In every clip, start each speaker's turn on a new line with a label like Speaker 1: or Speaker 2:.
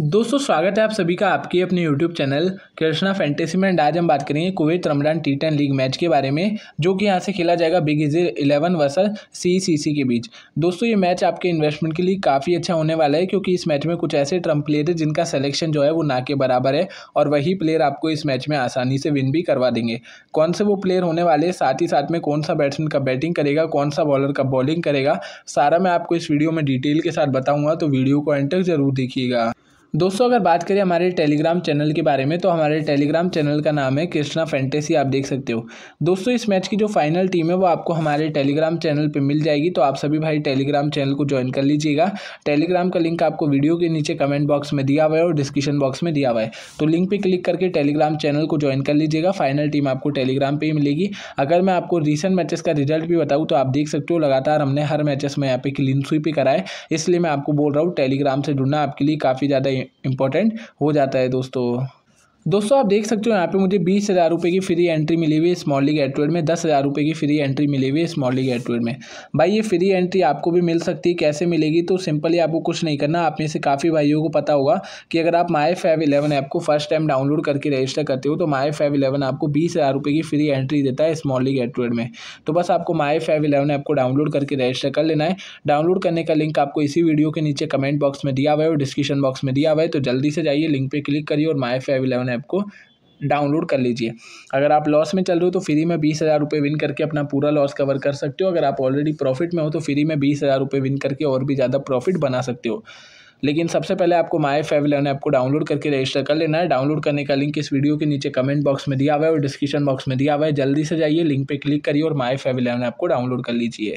Speaker 1: दोस्तों स्वागत है आप सभी का आपके अपने YouTube चैनल कृष्णा फैंटेसी में आज हम बात करेंगे Kuwait Ramadan T ten league match के बारे में जो कि यहाँ से खेला जाएगा big easy eleven versus C के बीच दोस्तों ये मैच आपके इन्वेस्टमेंट के लिए काफ़ी अच्छा होने वाला है क्योंकि इस मैच में कुछ ऐसे ट्रम्प प्लेयर हैं जिनका सलेक्शन जो है वो ना के बराबर है और वही प्लेयर आपको इस मैच में आसानी से विन भी करवा देंगे कौन से वो प्लेयर होने वाले हैं साथ ही साथ में कौन सा बैट्समैन का बैटिंग करेगा कौन सा बॉलर का बॉलिंग करेगा सारा मैं आपको इस वीडियो में डिटेल के साथ बताऊँगा तो वीडियो को एंड तक जरूर देखिएगा दोस्तों अगर बात करें हमारे टेलीग्राम चैनल के बारे में तो हमारे टेलीग्राम चैनल का नाम है कृष्णा फैंटेसी आप देख सकते हो दोस्तों इस मैच की जो फाइनल टीम है वो आपको हमारे टेलीग्राम चैनल पर मिल जाएगी तो आप सभी भाई टेलीग्राम चैनल को ज्वाइन कर लीजिएगा टेलीग्राम का लिंक आपको वीडियो के नीचे कमेंट बॉक्स में दिया हुआ है और डिस्क्रिप्शन बॉक्स में दिया हुआ है तो लिंक पर क्लिक करके टेलीग्राम चैनल को ज्वाइन कर लीजिएगा फाइनल टीम आपको टेलीग्राम पर ही मिलेगी अगर मैं आपको रिसेंट मैचेस का रिजल्ट भी बताऊँ तो आप देख सकते हो लगातार हमने हर मैचेस में यहाँ पे क्लीन स्वीप ही कराए इसलिए मैं आपको बोल रहा हूँ टेलीग्राम से जुड़ना आपके लिए काफ़ी ज़्यादा इम्पोर्टेंट हो जाता है दोस्तों दोस्तों आप देख सकते हो यहाँ पे मुझे बीस हज़ार रुपये की फ्री एंट्री मिली हुई है स्मॉल लीग एटवेड में दस हज़ार रुपये की फ्री एंट्री मिली हुई है स्मॉल लीग एटवेड में भाई ये फ्री एंट्री आपको भी मिल सकती है कैसे मिलेगी तो सिंपली आपको कुछ नहीं करना आप में से काफ़ी भाइयों को पता होगा कि अगर आप माई फाइव इलेवन ऐप को फर्स्ट टाइम डाउनलोड करके रजिस्टर करते हो तो माई फाइव इलेवन आपको बीस हज़ार रुपये की फ्री एंट्री देता है स्मॉल लीग एटवेड में तो बस आपको माई फाइव इलेवन ऐप को डाउनलोड करके रजिस्टर कर लेना है डाउनलोड करने का लिंक आपको इसी वीडियो के नीचे कमेंट बॉक्स में दिया हुआ है और डिस्क्रिप्शन बॉक्स में दिया हुआ है तो जल्दी से जाइए लिंक पर क्लिक करिए और my five eleven app app को डाउनलोड कर लीजिए अगर आप लॉस में चल रहे हो तो फ्री में बीस हज़ार रुपये विन करके अपना पूरा लॉस कवर कर सकते हो अगर आप ऑलरेडी प्रॉफिट में हो तो फ्री में बीस हज़ार रुपये विन करके और भी ज़्यादा प्रॉफिट बना सकते हो लेकिन सबसे पहले आपको माई फेव इलेवन ऐप को डाउनलोड करके रजिस्टर कर लेना है डाउनलोड करने का लिंक इस वीडियो के नीचे कमेंट बॉक्स में दिया हुआ है और डिस्क्रिप्शन बॉक्स में दिया हुआ है जल्दी से जाइए लिंक पे क्लिक करिए और माई फेव इलेवन ऐप को डाउनलोड कर लीजिए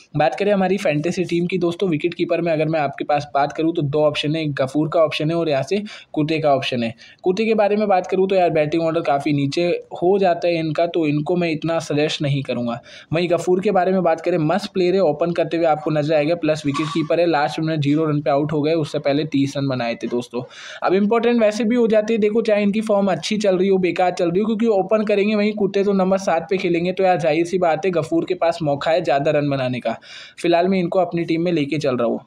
Speaker 1: बात करें हमारी फैंटेसी टीम की दोस्तों विकेट कीपर में अगर मैं आपके पास बात करूँ तो दो ऑप्शन है एक गफूर का ऑप्शन है और यहाँ से कुत्ते का ऑप्शन है कुत्ते के बारे में बात करूँ तो यार बैटिंग ऑर्डर काफ़ी नीचे हो जाता है इनका तो इनको मैं इतना सजेस्ट नहीं करूँगा वहीं गफूर के बारे में बात करें मस्त प्लेयर है ओपन करते हुए आपको नजर आएगा प्लस विकेट कीपर है लास्ट में जीरो रन पर आउट हो गए उससे पहले तीस रन बनाए थे दोस्तों अब इंपॉर्टेंट वैसे भी हो जाती है देखो चाहे इनकी फॉर्म अच्छी चल रही हो बेकार चल रही हो क्योंकि ओपन करेंगे वहीं कुत्ते तो नंबर सात पे खेलेंगे तो यार जाहिर सी बात है गफूर के पास मौका है ज़्यादा रन बनाने का फिलहाल मैं इनको अपनी टीम में लेके चल रहा हूँ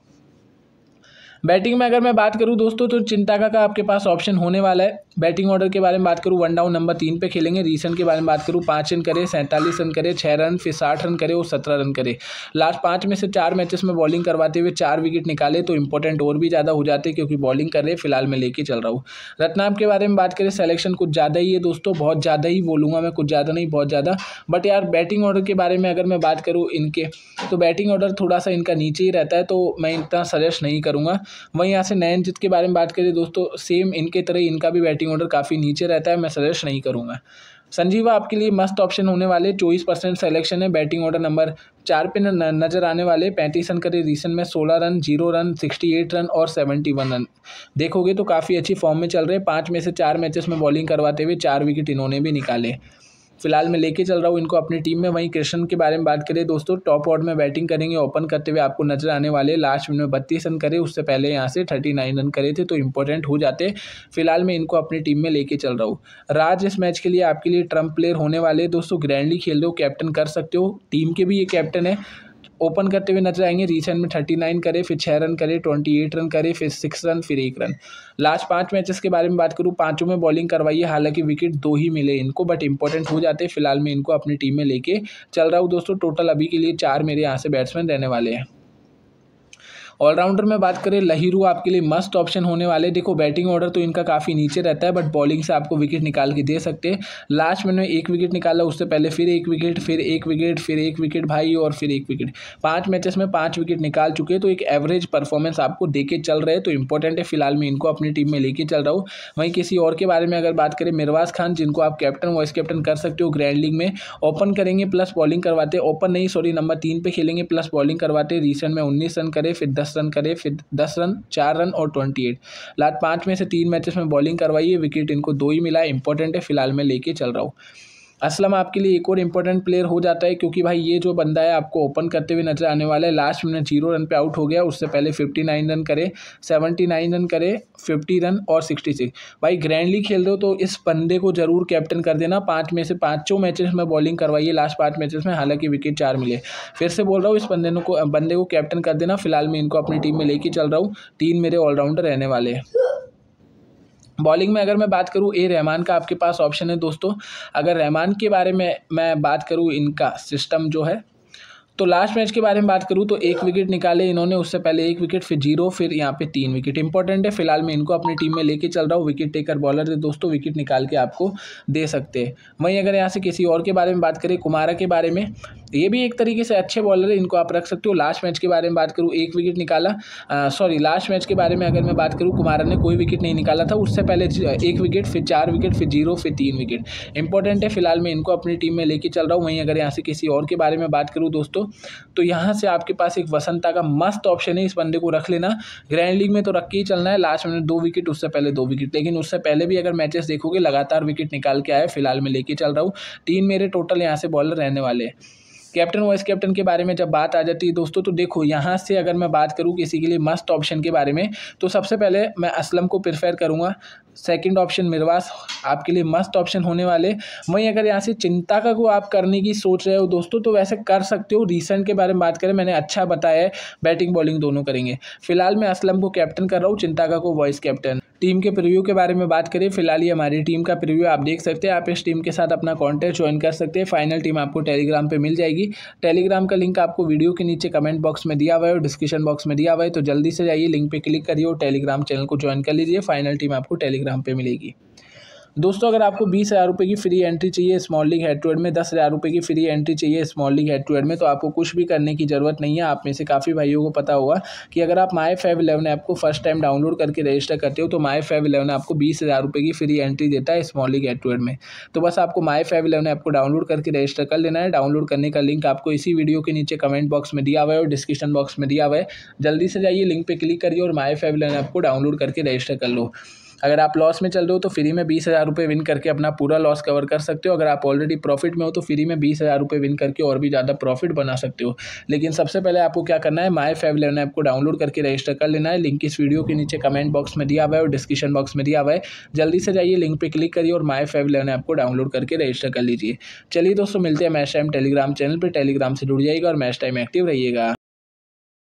Speaker 1: बैटिंग में अगर मैं बात करूँ दोस्तों तो चिंता का आपके पास ऑप्शन होने वाला है बैटिंग ऑर्डर के बारे में बात करूँ वन डाउन नंबर तीन पे खेलेंगे रिसेंट के बारे में बात करूँ पाँच रन करे सैंतालीस रन करे छः रन फिर साठ रन करे और सत्रह रन करे लास्ट पाँच में से चार मैचेस में बॉलिंग करवाते हुए चार विकेट निकाले तो इंपॉर्टेंट और भी ज़्यादा हो जाते क्योंकि बॉलिंग कर रहे फिलहाल मैं लेके चल रहा हूँ रत्नाब के बारे में बात करें सेलेक्शन कुछ ज़्यादा ही है दोस्तों बहुत ज़्यादा ही बोलूँगा मैं कुछ ज़्यादा नहीं बहुत ज़्यादा बट यार बैटिंग ऑर्डर के बारे में अगर मैं बात करूँ इनके तो बैटिंग ऑर्डर थोड़ा सा इनका नीचे ही रहता है तो मैं इतना सजेस्ट नहीं करूँगा वहीं यहाँ से नयन के बारे में बात करें दोस्तों सेम इनके तरह इनका भी बैटिंग बैटिंग ऑर्डर काफ़ी नीचे रहता है मैं सजेस्ट नहीं करूँगा संजीवा आपके लिए मस्त ऑप्शन होने वाले चौबीस परसेंट सेलेक्शन है बैटिंग ऑर्डर नंबर चार पे नज़र आने वाले पैंतीस रन करे रीसेंट में सोलह run zero run sixty eight run और सेवेंटी वन रन देखोगे तो काफ़ी अच्छी फॉर्म में चल रहे पाँच में से चार मैचेस में बॉलिंग करवाते हुए चार विकेट इन्होंने भी निकाले फिलहाल मैं लेके चल रहा हूँ इनको अपनी टीम में वहीं कृष्ण के बारे में बात करें दोस्तों टॉप ऑर्डर में बैटिंग करेंगे ओपन करते हुए आपको नजर आने वाले लास्ट मिनट में बत्तीस रन करे उससे पहले यहाँ से थर्टी नाइन रन करे थे तो इंपॉर्टेंट हो जाते फिलहाल मैं इनको अपनी टीम में लेके चल रहा हूँ राज इस मैच के लिए आपके लिए ट्रम्प प्लेयर होने वाले दोस्तों ग्रैंडली खेल रहे हो कैप्टन कर सकते हो टीम के भी ये कैप्टन है ओपन करते हुए नजर आएंगे रिसेंट में थर्टी नाइन करे फिर छः रन करे ट्वेंटी एट रन करे फिर सिक्स रन फिर एक रन लास्ट पाँच मैचेस के बारे में बात करूँ पाँचों में बॉलिंग करवाई है हालांकि विकेट दो ही मिले इनको बट इंपॉर्टेंट हो जाते हैं फिलहाल मैं इनको अपनी टीम में लेके चल रहा हूँ दोस्तों टोटल अभी के लिए चार मेरे यहाँ से बैट्समैन रहने वाले हैं ऑलराउंडर में बात करें लहीरू आपके लिए मस्ट ऑप्शन होने वाले देखो बैटिंग ऑर्डर तो इनका काफ़ी नीचे रहता है बट बॉलिंग से आपको विकेट निकाल के दे सकते हैं लास्ट मैंने एक विकेट निकाला उससे पहले फिर एक विकेट फिर एक विकेट फिर एक विकेट भाई और फिर एक विकेट पाँच मैचेस में पाँच विकेट निकाल चुके तो एक एवरेज परफॉर्मेंस आपको दे के चल रहे तो इंपॉर्टेंट है फिलहाल मैं इनको अपनी टीम में लेके चल रहा हूँ वहीं किसी और के बारे में अगर बात करें मिर्वाज खान जिनको आप कैप्टन वाइस कैप्टन कर सकते हो ग्रैंड लीग में ओपन करेंगे प्लस बॉलिंग करवाते ओपन नहीं सॉरी नंबर तीन पे खेलेंगे प्लस बॉलिंग करवाते रिसेंट में उन्नीस रन करे फिर दस रन करे फिर दस रन चार रन और ट्वेंटी एट लास्ट पाँच में से तीन मैचेस में बॉलिंग करवाई है विकेट इनको दो ही मिला है इंपॉर्टेंट है फिलहाल मैं लेके चल रहा हूँ असलम आपके लिए एक और इम्पोर्टेंट प्लेयर हो जाता है क्योंकि भाई ये जो बंदा है आपको ओपन करते हुए नजर आने वाला है लास्ट मिनट जीरो रन पे आउट हो गया उससे पहले फिफ्टी नाइन रन करे सेवेंटी नाइन रन करे फिफ्टी रन और सिक्सटी सिक्स भाई ग्रैंडली खेल रहे हो तो इस बंदे को जरूर कैप्टन कर देना पाँच में से पाँचों मैचेस में बॉलिंग करवाइए लास्ट पाँच मैचेस में हालांकि विकेट चार मिले फिर से बोल रहा हूँ इस बंदे को बंदे को कैप्टन कर देना फिलहाल मैं इनको अपनी टीम में लेके चल रहा हूँ तीन मेरे ऑलराउंडर रहने वाले हैं बॉलिंग में अगर मैं बात करूं ए रहमान का आपके पास ऑप्शन है दोस्तों अगर रहमान के बारे में मैं बात करूं इनका सिस्टम जो है तो लास्ट मैच के बारे में बात करूँ तो एक विकेट निकाले इन्होंने उससे पहले एक विकेट फिर जीरो फिर यहाँ पे तीन विकेट इंपॉर्टेंट है फिलहाल मैं इनको अपनी टीम में लेके चल रहा हूँ विकेट टेकर बॉलर थे दोस्तों विकेट निकाल के आपको दे सकते हैं वहीं अगर यहाँ से किसी और के बारे में बात करें कुमारा के बारे में ये भी एक तरीके से अच्छे बॉलर है इनको आप रख सकते हो लास्ट मैच के बारे में बात करूँ एक विकेट निकाला सॉरी लास्ट मैच के बारे में अगर मैं बात करूँ कुमारा ने कोई विकेट नहीं निकाला था उससे पहले एक विकेट फिर चार विकेट फिर जीरो फिर तीन विकेट इंपॉर्टेंट है फिलहाल मैं इनको अपनी टीम में लेके चल रहा हूँ वहीं अगर यहाँ से किसी और के बारे में बात करूँ दोस्तों तो यहाँ से आपके पास एक वसंता का मस्त ऑप्शन है इस बंदे को रख लेना ग्रैंड लीग में तो रख के ही चलना है लास्ट में दो विकेट उससे पहले दो विकेट लेकिन उससे पहले भी अगर मैचेस देखोगे लगातार विकेट निकाल के आए फिलहाल मैं लेके चल रहा हूँ तीन मेरे टोटल यहाँ से बॉलर रहने वाले हैं कैप्टन वाइस कैप्टन के बारे में जब बात आ जाती है दोस्तों तो देखो यहाँ से अगर मैं बात करूँ किसी के लिए मस्त ऑप्शन के बारे में तो सबसे पहले मैं असलम को प्रिफेयर करूँगा सेकंड ऑप्शन मिरवास आपके लिए मस्त ऑप्शन होने वाले वहीं अगर यहाँ से चिंता का को आप करने की सोच रहे हो दोस्तों तो वैसे कर सकते हो रिसेंट के बारे में बात करें मैंने अच्छा बताया है बैटिंग बॉलिंग दोनों करेंगे फिलहाल मैं असलम को कैप्टन कर रहा हूँ चिंता का को वाइस कैप्टन टीम के प्रिव्यू के बारे में बात करें फिलहाल ये हमारी टीम का प्रिव्यू आप देख सकते हैं आप इस टीम के साथ अपना कॉन्टैक्ट ज्वाइन कर सकते हैं फाइनल टीम आपको टेलीग्राम पर मिल जाएगी टेलीग्राम का लिंक आपको वीडियो के नीचे कमेंट बॉक्स में दिया हुआ है और डिस्क्रिप्शन बॉक्स में दिया हुआ है तो जल्दी से जाइए लिंक पर क्लिक करिए और टेलीग्राम चैनल को ज्वाइन कर लीजिए फाइनल टीम आपको टेलीग्राम पर मिलेगी दोस्तों अगर आपको बीस हज़ार रुपये की फ्री एंट्री चाहिए small league head to head में दस हज़ार रुपये की फ्री एंट्री चाहिए small league head to head में तो आपको कुछ भी करने की ज़रूरत नहीं है आप में से काफ़ी भाइयों को पता होगा कि अगर आप माई फाइव इलेवन ऐप को फर्स्ट टाइम डाउनलोड करके रजिस्टर करते हो तो माई फाइव इलेवन आपको बीस हज़ार रुपये की फ्री एंट्री देता है small league head to head में तो बस आपको माई फाइव इलेवन ऐप को डाउनलोड करके रजिस्टर कर लेना है डाउनलोड करने का लिंक आपको इसी वीडियो के नीचे कमेंट बॉक्स में दिया हुआ है और डिस्क्रिप्शन बॉक्स में दिया हुआ है जल्दी से जाइए लिंक पर क्लिक करिए और माई फाइव इलेवन ऐप को डाउनलोड करके रजिस्टर कर लो अगर आप लॉस में चल रहे हो तो फ्री में बीस हज़ार रुपये विन करके अपना पूरा लॉस कवर कर सकते हो अगर आप ऑलरेडी प्रॉफिट में हो तो फ्री में बीस हज़ार रुपये विन करके और भी ज़्यादा प्रॉफिट बना सकते हो लेकिन सबसे पहले आपको क्या करना है माई फाइव लेवन ऐप को डाउनलोड करके रजिस्टर कर लेना है लिंक इस वीडियो के नीचे कमेंट बॉक्स में दिया हुआ है और डिस्क्रिप्शन बॉक्स में दिया हुआ है जल्दी से जाइए लिंक पर क्लिक करिए और माई फाइव लेवन ऐप को डाउनलोड करके रजिस्टर कर लीजिए चलिए दोस्तों मिलते हैं मैच टाइम टेलीग्राम चैनल पर टेलीग्राम से जुड़ जाइएगा और मैच टाइम एक्टिव रहिएगा